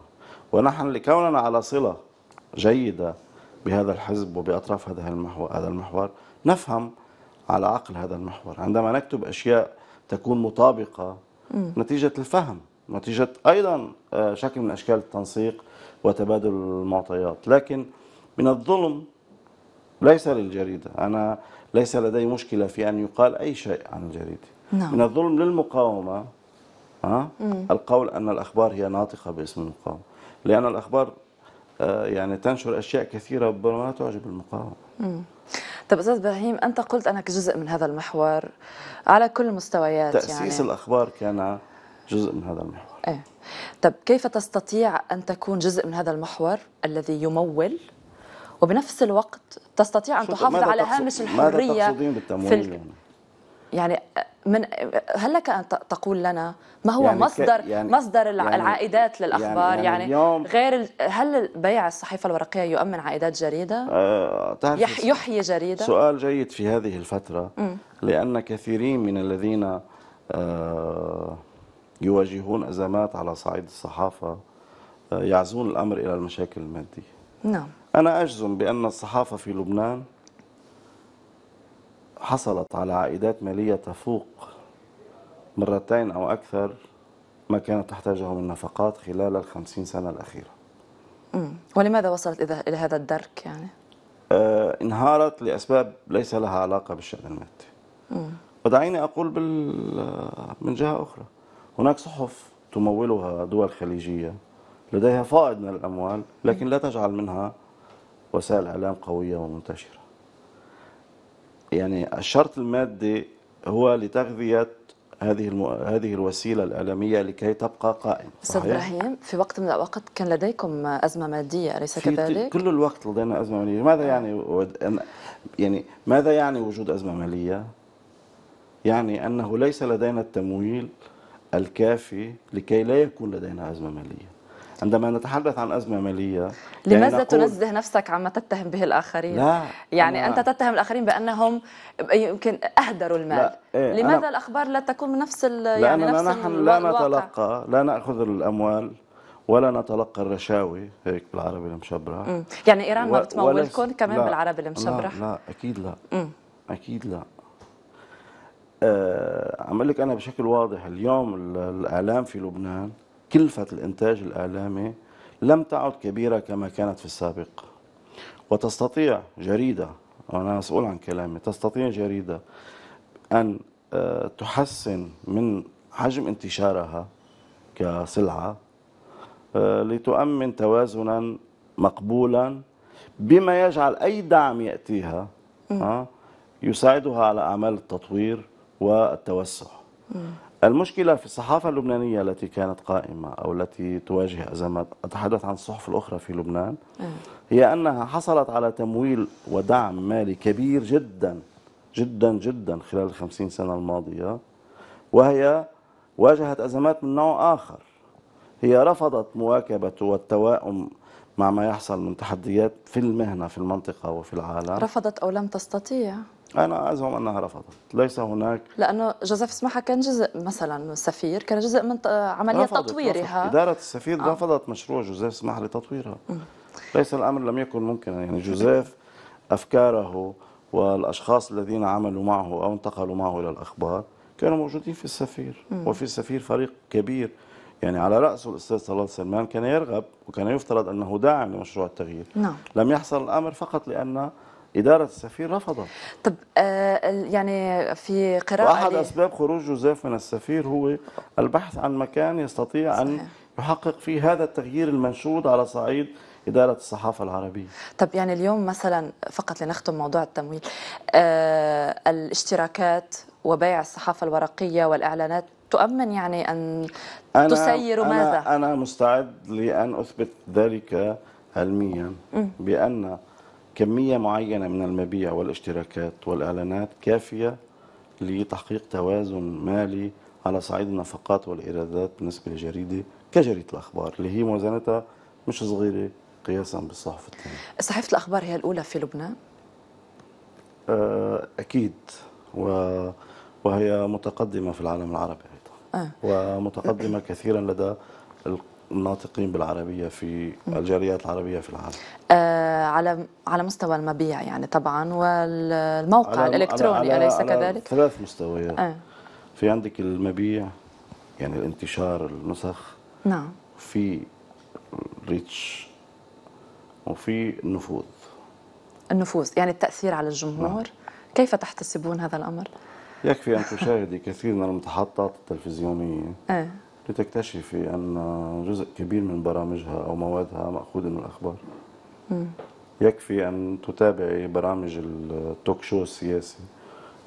ونحن لكوننا على صلة جيدة بهذا الحزب وبأطراف هذا المحور هذا المحور نفهم على عقل هذا المحور عندما نكتب أشياء تكون مطابقة م. نتيجة الفهم نتيجة أيضا آه، شكل من أشكال التنسيق وتبادل المعطيات لكن من الظلم ليس للجريدة أنا ليس لدي مشكلة في أن يقال أي شيء عن الجريدة نعم. من الظلم للمقاومة ها؟ القول أن الأخبار هي ناطقة باسم المقاومة لأن الأخبار آه، يعني تنشر أشياء كثيرة ربما لا تعجب المقاومة مم. طب استاذ ابراهيم انت قلت انك جزء من هذا المحور على كل المستويات يعني. تاسيس يعني. الاخبار كان جزء من هذا المحور ايه طب كيف تستطيع ان تكون جزء من هذا المحور الذي يمول وبنفس الوقت تستطيع أن تحافظ على هامش الحرية ماذا تقصدين في يعني من هل لك ان تقول لنا ما هو يعني مصدر يعني مصدر يعني العائدات يعني للاخبار يعني, يعني, يعني غير هل بيع الصحيفه الورقيه يؤمن عائدات جريده؟ آه يحيي جريده؟ سؤال جيد في هذه الفتره م. لان كثيرين من الذين آه يواجهون ازمات على صعيد الصحافه آه يعزون الامر الى المشاكل الماديه. نعم أنا أجزم بأن الصحافة في لبنان حصلت على عائدات مالية تفوق مرتين أو أكثر ما كانت تحتاجه من نفقات خلال الخمسين سنة الأخيرة ولماذا وصلت إلى هذا الدرك يعني؟ آه انهارت لأسباب ليس لها علاقة بالشأن المادي ودعيني أقول بال... من جهة أخرى هناك صحف تمولها دول خليجية لديها فائض من الأموال لكن لا تجعل منها وسائل اعلام قويه ومنتشره يعني الشرط المادي هو لتغذيه هذه المو... هذه الوسيله الاعلاميه لكي تبقى قائمه استاذ ابراهيم في وقت من الاوقات كان لديكم ازمه ماديه اليس كذلك؟ كل الوقت لدينا ازمه ماليه، ماذا آه. يعني يعني ماذا يعني وجود ازمه ماليه؟ يعني انه ليس لدينا التمويل الكافي لكي لا يكون لدينا ازمه ماليه. عندما نتحدث عن أزمة مالية لماذا يعني تنزه نفسك عما تتهم به الآخرين؟ لا يعني أنت تتهم الآخرين بأنهم يمكن أهدروا المال لا إيه لماذا الأخبار لا تكون بنفس يعني نفس نحن لا نتلقى لا نأخذ الأموال ولا نتلقى الرشاوي هيك بالعربي المشبرة يعني إيران ما بتمولكم كمان لا بالعربي المشبرة لا, لا أكيد لا مم. أكيد لا أه عم لك أنا بشكل واضح اليوم الإعلام في لبنان كلفة الإنتاج الإعلامي لم تعد كبيرة كما كانت في السابق وتستطيع جريدة أنا مسؤول عن كلامي تستطيع جريدة أن آه، تحسن من حجم انتشارها كسلعة آه، لتؤمن توازنا مقبولا بما يجعل أي دعم يأتيها آه، يساعدها على أعمال التطوير والتوسع المشكلة في الصحافة اللبنانية التي كانت قائمة أو التي تواجه أزمات أتحدث عن الصحف الأخرى في لبنان آه. هي أنها حصلت على تمويل ودعم مالي كبير جدا جدا جدا خلال الخمسين سنة الماضية وهي واجهت أزمات من نوع آخر هي رفضت مواكبة والتواؤم مع ما يحصل من تحديات في المهنة في المنطقة وفي العالم رفضت أو لم تستطيع أنا أزعم أنها رفضت ليس هناك لأنه جوزيف سماحة كان جزء مثلا سفير كان جزء من عملية رفضت تطويرها رفضت. إدارة السفير آه. رفضت مشروع جوزيف سماحة لتطويرها ليس الأمر لم يكن ممكنا يعني جوزيف أفكاره والأشخاص الذين عملوا معه أو انتقلوا معه إلى الأخبار كانوا موجودين في السفير م. وفي السفير فريق كبير يعني على رأسه الأستاذ صلاح سلمان كان يرغب وكان يفترض أنه داعم لمشروع التغيير نعم. لم يحصل الأمر فقط لأن إدارة السفير رفضت طب آه يعني في قراءة أحد أسباب خروج جوزيف من السفير هو البحث عن مكان يستطيع صحيح. أن يحقق فيه هذا التغيير المنشود على صعيد إدارة الصحافة العربية طب يعني اليوم مثلا فقط لنختم موضوع التمويل آه الاشتراكات وبيع الصحافة الورقية والإعلانات تؤمن يعني أن أنا تسير ماذا؟ أنا, أنا مستعد لأن أثبت ذلك علميا بأن كمية معينة من المبيع والاشتراكات والإعلانات كافية لتحقيق توازن مالي على صعيد النفقات والإيرادات بالنسبة لجريدة كجريدة الأخبار اللي هي موازنتها مش صغيرة قياسا بالصحف الثانية صحيفة الأخبار هي الأولى في لبنان؟ آه، أكيد و وهي متقدمة في العالم العربي أيضا آه. ومتقدمة كثيرا لدى الناطقين بالعربيه في الجاليات العربيه في العالم آه، على على مستوى المبيع يعني طبعا والموقع على الالكتروني اليس كذلك ثلاث مستويات آه. في عندك المبيع يعني الانتشار النسخ نعم في ريتش وفي النفوذ النفوذ يعني التاثير على الجمهور نعم. كيف تحتسبون هذا الامر يكفي ان تشاهدي كثير من المتحطات التلفزيونيه آه. لتكتشفي أن جزء كبير من برامجها أو موادها مأخوذ من الأخبار م. يكفي أن تتابعي برامج التوك شو السياسي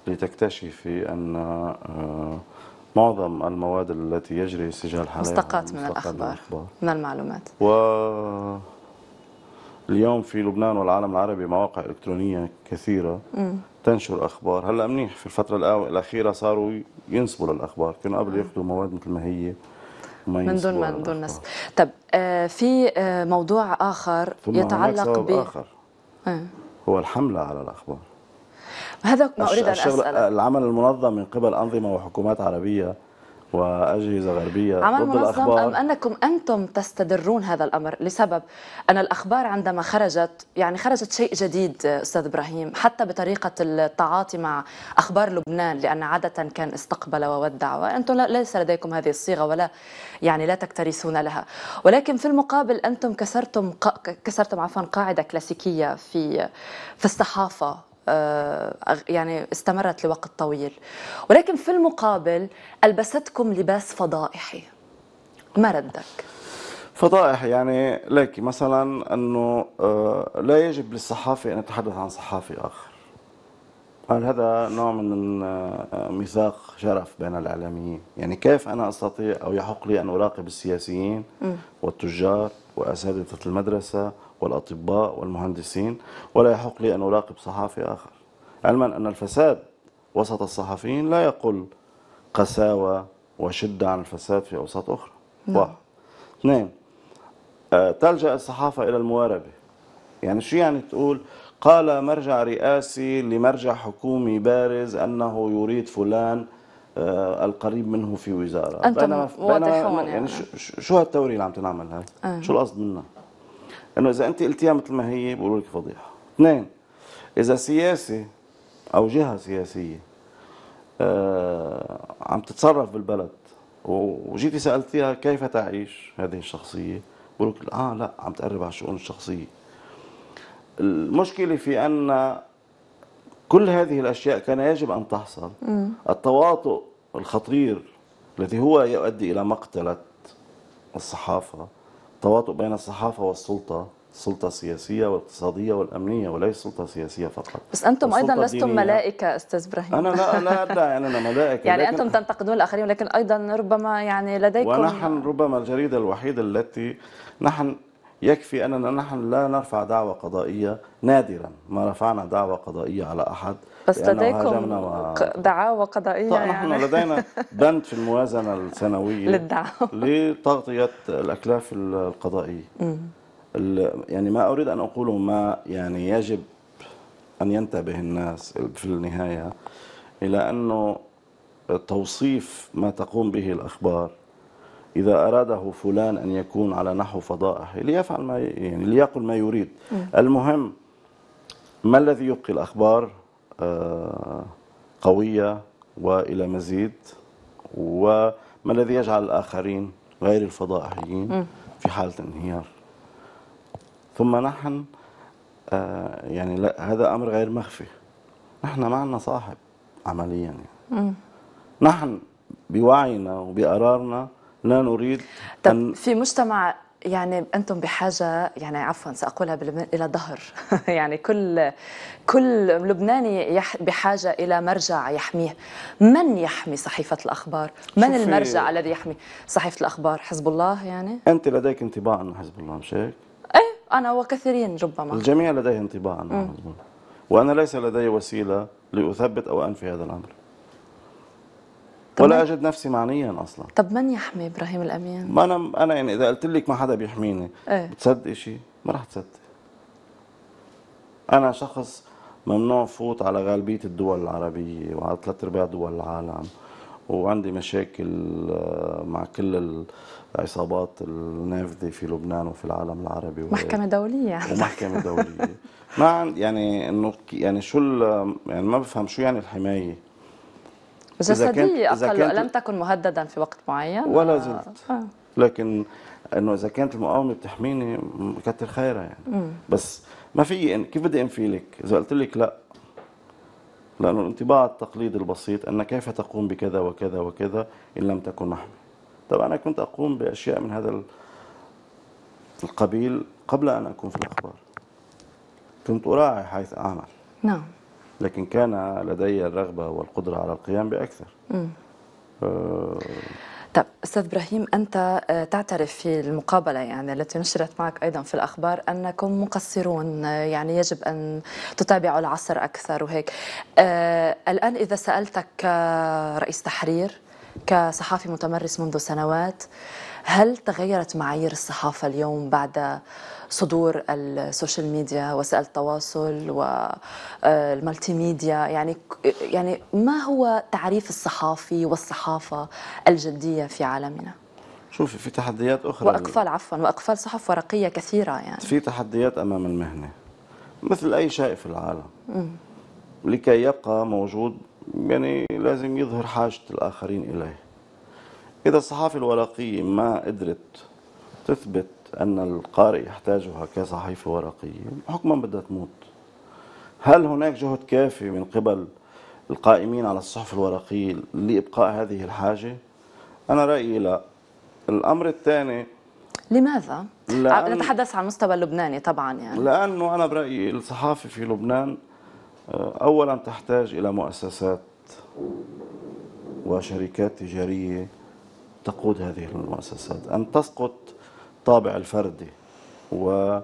لتكتشفي أن آه، معظم المواد التي يجري السجال حالها مستقات من, من الأخبار من المعلومات و اليوم في لبنان والعالم العربي مواقع إلكترونية كثيرة م. تنشر أخبار هلا منيح في الفترة الأخيرة صاروا ينسبوا للأخبار كانوا قبل ياخذوا مواد مثل ما هي من دون ما دون نسب طب آه، في آه، موضوع اخر يتعلق ب آخر اه. هو الحمله على الاخبار هذا ما اريد ان اسال آه، العمل المنظم من قبل انظمه وحكومات عربيه واجهزه غربيه عمل ضد الاخبار ام انكم انتم تستدرون هذا الامر لسبب ان الاخبار عندما خرجت يعني خرجت شيء جديد استاذ ابراهيم حتى بطريقه التعاطي مع اخبار لبنان لان عاده كان استقبل وودع وانتم ليس لديكم هذه الصيغه ولا يعني لا تكترثون لها ولكن في المقابل انتم كسرتم كسرتم عفوا قاعده كلاسيكيه في في الصحافه آه، يعني استمرت لوقت طويل ولكن في المقابل ألبستكم لباس فضائحي ما ردك؟ فضائح يعني لك مثلا أنه آه، لا يجب للصحافي أن يتحدث عن صحافي آخر هذا نوع من آه، ميثاق شرف بين الاعلاميين، يعني كيف انا استطيع او يحق لي ان اراقب السياسيين والتجار واساتذه المدرسه والأطباء والمهندسين ولا يحق لي أن أراقب صحافي آخر علما أن الفساد وسط الصحفيين لا يقل قساوة وشدة عن الفساد في أوساط أخرى نعم. واحد اثنين آه تلجأ الصحافة إلى المواربة يعني شو يعني تقول قال مرجع رئاسي لمرجع حكومي بارز أنه يريد فلان آه القريب منه في وزارة أنت واضحون واضح يعني, يعني شو هالتوري اللي عم تنعمل هاي آه. شو القصد منها انه اذا انت قلتيها مثل ما هي بيقولوا لك فضيحه اثنين اذا سياسي او جهه سياسيه آه عم تتصرف بالبلد وجيتي سالتيها كيف تعيش هذه الشخصيه بيقولوا لك اه لا عم تقرب على الشؤون الشخصيه المشكله في ان كل هذه الاشياء كان يجب ان تحصل م. التواطؤ الخطير الذي هو يؤدي الى مقتله الصحافه تواطؤ بين الصحافة والسلطة سلطة سياسية والاقتصادية والأمنية وليس سلطة سياسية فقط بس أنتم أيضا لستم ملائكة أستاذ إبراهيم أنا لا لا أدعي يعني أننا ملائكة يعني أنتم تنتقدون الآخرين ولكن أيضا ربما يعني لديكم ونحن ربما الجريدة الوحيدة التي نحن يكفي أننا نحن لا نرفع دعوة قضائية نادرا ما رفعنا دعوة قضائية على أحد بس لديكم و... دعاوى قضائية طيب يعني. نحن لدينا بند في الموازنة السنوية للدعوة لتغطية الأكلاف القضائية يعني ما أريد أن أقوله ما يعني يجب أن ينتبه الناس في النهاية إلى أنه توصيف ما تقوم به الأخبار إذا أراده فلان أن يكون على نحو فضائح ليفعل ما يعني ليقل ما يريد المهم ما الذي يبقي الأخبار آه، قوية وإلى مزيد وما الذي يجعل الآخرين غير الفضائحيين في حالة انهيار ثم نحن آه، يعني لا هذا أمر غير مخفي نحن معنا صاحب عمليا يعني. نحن بوعينا وبقرارنا لا نريد طب أن في مجتمع يعني انتم بحاجه يعني عفوا ساقولها بلبنان الى ظهر يعني كل كل لبناني يح بحاجه الى مرجع يحميه من يحمي صحيفه الاخبار من المرجع الذي يحمي صحيفه الاخبار حزب الله يعني انت لديك انطباع عن حزب الله مش هيك ايه انا وكثيرين ربما الجميع لديه انطباع عن حزب الله وانا ليس لدي وسيله لاثبت او انفي هذا الامر ولا اجد نفسي معنيا اصلا طب من يحمي ابراهيم الامين؟ ما انا انا يعني اذا قلت لك ما حدا بيحميني ايه؟ بتصدقي شيء؟ ما رح تصدقي انا شخص ممنوع فوت على غالبيه الدول العربيه وعلى ثلاث ارباع دول العالم وعندي مشاكل آه، مع كل العصابات النافذه في لبنان وفي العالم العربي محكمه دوليه ومحكمه دوليه ما يعني انه يعني شو يعني ما بفهم شو يعني الحمايه جسدية أقل لم تكن مهددا في وقت معين ولا زلت آه. آه. لكن انه اذا كانت المقاومه بتحميني كتر خيرها يعني مم. بس ما في كيف بدي انفي لك اذا قلت لك لا لانه الانطباع التقليدي البسيط ان كيف تقوم بكذا وكذا وكذا ان لم تكن محمي طبعا انا كنت اقوم باشياء من هذا القبيل قبل ان اكون في الاخبار كنت اراعي حيث اعمل نعم لكن كان لدي الرغبة والقدرة على القيام بأكثر طب استاذ ابراهيم انت آه، تعترف في المقابله يعني التي نشرت معك ايضا في الاخبار انكم مقصرون آه، يعني يجب ان تتابعوا العصر اكثر وهيك آه، الان اذا سالتك كرئيس تحرير كصحافي متمرس منذ سنوات آه هل تغيرت معايير الصحافة اليوم بعد صدور السوشيال ميديا وسائل التواصل والمالتي آه، ميديا يعني يعني ما هو تعريف الصحافي والصحافة الجدية في عالمنا؟ شوفي في تحديات أخرى وأقفال عفوا وأقفال صحف ورقية كثيرة يعني في تحديات أمام المهنة مثل أي شيء في العالم م. لكي يبقى موجود يعني لازم يظهر حاجة الآخرين إليه إذا الصحافة الورقية ما قدرت تثبت أن القارئ يحتاجها كصحيفة ورقية حكما بدها تموت هل هناك جهد كافي من قبل القائمين على الصحف الورقية لإبقاء هذه الحاجة؟ أنا رأيي لا الأمر الثاني لماذا؟ لأن... نتحدث عن المستوى اللبناني طبعا يعني لأنه أنا برأيي الصحافة في لبنان آه، أولا تحتاج إلى مؤسسات وشركات تجارية تقود هذه المؤسسات أن تسقط طابع الفردي و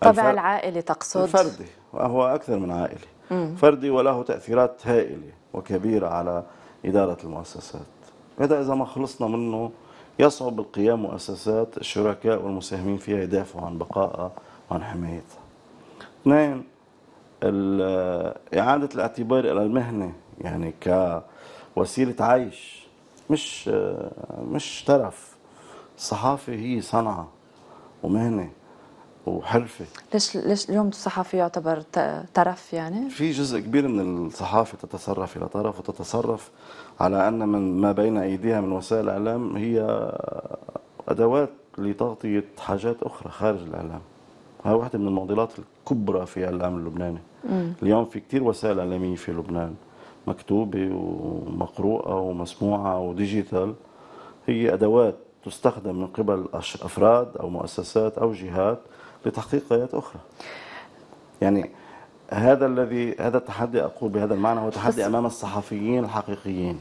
طابع العائلي تقصد الفردي وهو أكثر من عائلي فردي وله تأثيرات هائلة وكبيرة على إدارة المؤسسات هذا إذا ما خلصنا منه يصعب القيام مؤسسات الشركاء والمساهمين فيها يدافعوا عن بقائها وعن حمايتها اثنين إعادة الاعتبار إلى المهنة يعني كوسيلة عيش مش مش ترف الصحافة هي صنعة ومهنة وحرفة ليش ليش اليوم الصحافي يعتبر ترف يعني؟ في جزء كبير من الصحافة تتصرف إلى طرف وتتصرف على أن من ما بين أيديها من وسائل الإعلام هي أدوات لتغطية حاجات أخرى خارج الإعلام هاي واحدة من المعضلات الكبرى في الإعلام اللبناني م. اليوم في كثير وسائل إعلامية في لبنان مكتوبة ومقروءة ومسموعة وديجيتال هي أدوات تستخدم من قبل أفراد أو مؤسسات أو جهات لتحقيق غايات أخرى يعني هذا الذي هذا التحدي أقول بهذا المعنى هو تحدي أمام الصحفيين الحقيقيين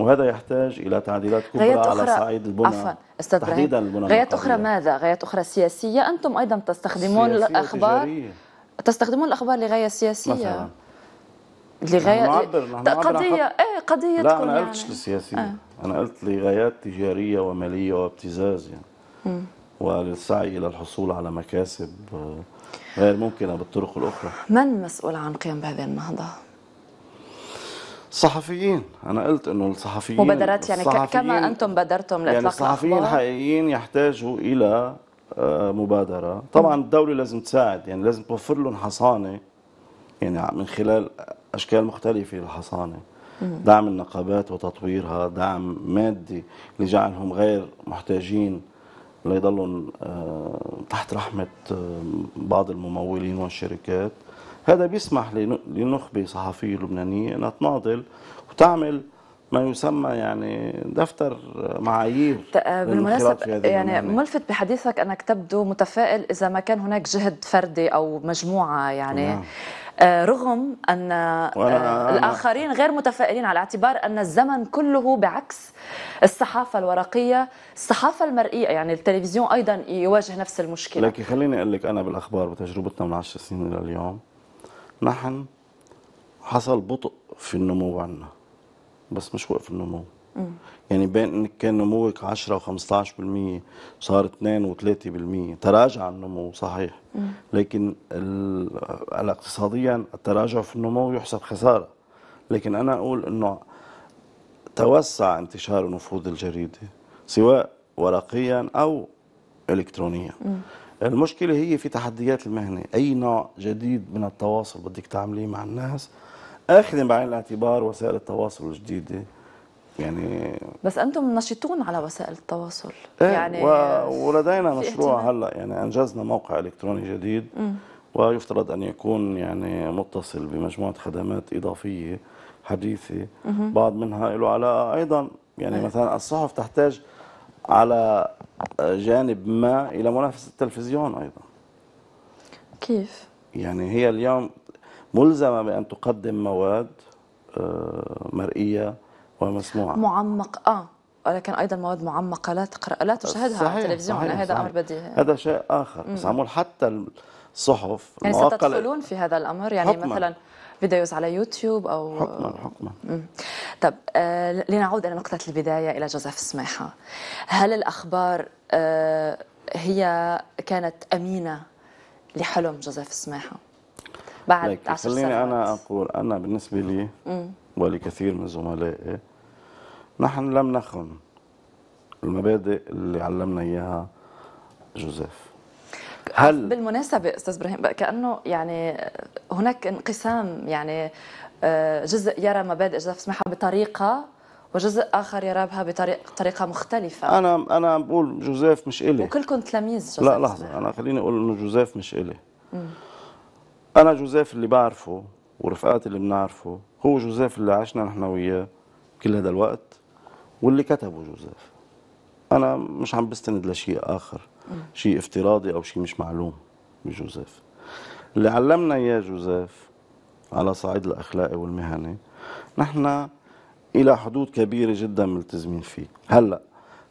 وهذا يحتاج الى تعديلات كبرى على صعيد البنى عفوا استاذ تحديدا البنى غايات اخرى ماذا؟ غايات اخرى سياسيه انتم ايضا تستخدمون الاخبار تستخدمون الاخبار لغايه سياسيه مثلا لغايات نعبر. نعبر قضية ايه قضية لا تكون انا قلتش يعني. للسياسيين آه. انا قلت لغايات تجارية ومالية وابتزاز يعني م. وللسعي الى الحصول على مكاسب آه، غير ممكنة بالطرق الأخرى من المسؤول عن قيام بهذه النهضة؟ الصحفيين أنا قلت أنه الصحفيين مبادرات يعني الصحفيين كما أنتم بادرتم لإطلاق يعني الصحفيين الحقيقيين يحتاجوا إلى آه، مبادرة طبعا الدولة لازم تساعد يعني لازم توفر لهم حصانة يعني من خلال أشكال مختلفة للحصانة دعم النقابات وتطويرها دعم مادي لجعلهم غير محتاجين ليضلوا آه، تحت رحمة آه، بعض الممولين والشركات هذا بيسمح لنخبة صحفية لبنانية أنها تناضل وتعمل ما يسمى يعني دفتر معايير آه، بالمناسبة يعني ملفت بحديثك أنك تبدو متفائل إذا ما كان هناك جهد فردي أو مجموعة يعني نعم. آه، رغم أن آه، الآخرين غير متفائلين على اعتبار أن الزمن كله بعكس الصحافة الورقية الصحافة المرئية يعني التلفزيون أيضا يواجه نفس المشكلة لكن خليني أقول لك أنا بالأخبار بتجربتنا من 10 سنين إلى اليوم نحن حصل بطء في النمو عنا بس مش وقف النمو يعني بين انك كان نموك 10 و15% صار 2 و3% تراجع النمو صحيح لكن اقتصاديا التراجع في النمو يحسب خساره لكن انا اقول انه توسع انتشار نفوذ الجريده سواء ورقيا او الكترونيا المشكله هي في تحديات المهنه اي نوع جديد من التواصل بدك تعمليه مع الناس اخذ بعين الاعتبار وسائل التواصل الجديده يعني بس انتم نشطون على وسائل التواصل ايه يعني و... ولدينا مشروع هلا يعني انجزنا موقع الكتروني جديد م. ويفترض ان يكون يعني متصل بمجموعه خدمات اضافيه حديثه م. بعض منها له علاقه ايضا يعني أيه. مثلا الصحف تحتاج على جانب ما الى منافسه التلفزيون ايضا كيف يعني هي اليوم ملزمه بان تقدم مواد آه، مرئيه ومسموعه معمق اه ولكن ايضا مواد معمقه لا تقرا لا تشاهدها صحيح على التلفزيون صحيح هذا صحيح امر بديهي هذا شيء اخر بس عمول حتى الصحف يعني ستدخلون في هذا الامر يعني حكمة. مثلا فيديوز على يوتيوب او حكما حكما طب آه لنعود الى نقطه البدايه الى جوزيف سماحه هل الاخبار آه هي كانت امينه لحلم جوزيف سماحه بعد عشر سنوات خليني انا اقول انا بالنسبه لي ولكثير من زملائي نحن لم نخن المبادئ اللي علمنا اياها جوزيف هل بالمناسبه استاذ ابراهيم كانه يعني هناك انقسام يعني آه، جزء يرى مبادئ جوزيف سماحه بطريقه وجزء اخر يرابها بطريقه مختلفه انا انا بقول جوزيف مش الي وكلكم تلاميذ جوزيف لا لحظه انا خليني اقول انه جوزيف مش الي مم. انا جوزيف اللي بعرفه ورفقاتي اللي بنعرفه هو جوزيف اللي عشنا نحن وياه كل هذا الوقت واللي كتبه جوزيف انا مش عم بستند لشيء اخر شيء افتراضي او شيء مش معلوم بجوزيف اللي علمنا اياه جوزيف على صعيد الاخلاقي والمهني نحن الى حدود كبيره جدا ملتزمين فيه هلا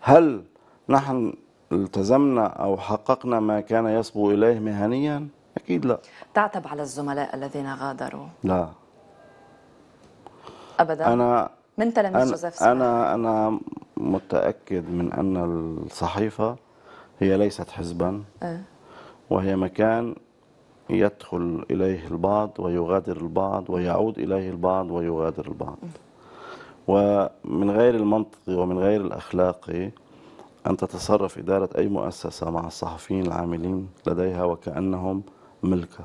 هل نحن التزمنا او حققنا ما كان يصبو اليه مهنيا اكيد لا تعتب على الزملاء الذين غادروا لا ابدا انا من تلاميذ جوزيف سماحة أنا أنا متأكد من أن الصحيفة هي ليست حزبا أه. وهي مكان يدخل إليه البعض ويغادر البعض ويعود إليه البعض ويغادر البعض ومن غير المنطقي ومن غير الأخلاقي أن تتصرف إدارة أي مؤسسة مع الصحفيين العاملين لديها وكأنهم ملكة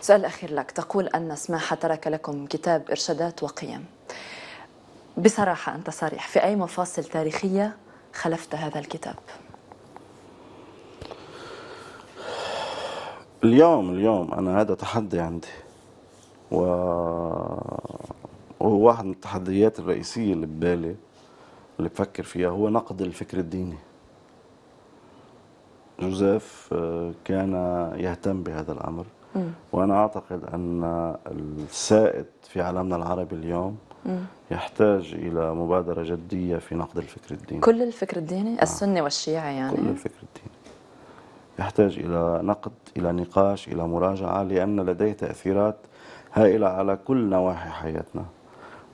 سؤال أخير لك تقول أن سماحة ترك لكم كتاب إرشادات وقيم بصراحة أنت صريح في أي مفاصل تاريخية خلفت هذا الكتاب اليوم اليوم أنا هذا تحدي عندي و وهو واحد من التحديات الرئيسية اللي ببالي اللي بفكر فيها هو نقد الفكر الديني جوزيف آه، كان يهتم بهذا الأمر وانا اعتقد ان السائد في عالمنا العربي اليوم يحتاج الى مبادره جديه في نقد الفكر الديني كل الفكر الديني آه. السنه والشيعه يعني كل الفكر الديني يحتاج الى نقد الى نقاش الى مراجعه لان لديه تاثيرات هائله على كل نواحي حياتنا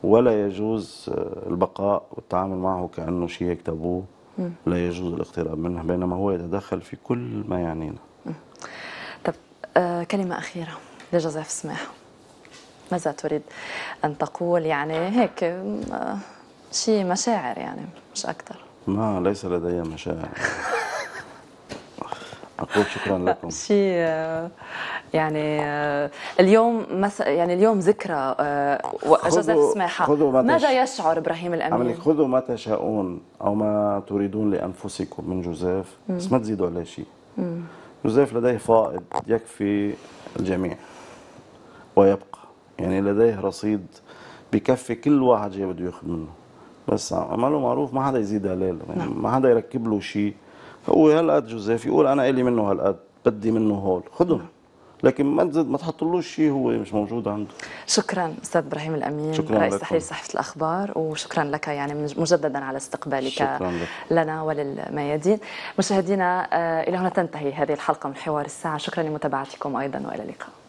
ولا يجوز آه، البقاء والتعامل معه كانه شيء يكتبوه لا يجوز الاقتراب منه بينما هو يتدخل في كل ما يعنينا آه، كلمة أخيرة لجوزيف سماح ماذا تريد أن تقول يعني هيك آه، شيء مشاعر يعني مش أكثر ما ليس لدي مشاعر أقول شكرا لكم شيء آه، يعني اليوم مثلا يعني اليوم ذكرى جوزيف سماحة ما ماذا يشعر إبراهيم الأمين؟ خذوا ما تشاءون أو ما تريدون لأنفسكم من جوزيف بس ما تزيدوا عليه شيء يوزيف لديه فائض يكفي الجميع ويبقى يعني لديه رصيد بكفي كل واحد جاي بده ياخذ منه بس عمله معروف ما حدا يزيد هلال يعني نعم. ما حدا يركب له شيء هو هالقد جوزيف يقول انا الي منه هالقد بدي منه هول خذهم لكن ما ما تحطلوش شيء هو مش موجود عنده شكرا استاذ ابراهيم الامين شكرا رئيس تحرير صحيفه الاخبار وشكرا لك يعني مجددا على استقبالك لنا وللميادين مشاهدينا آه، الى هنا تنتهي هذه الحلقه من حوار الساعه شكرا لمتابعتكم ايضا والى اللقاء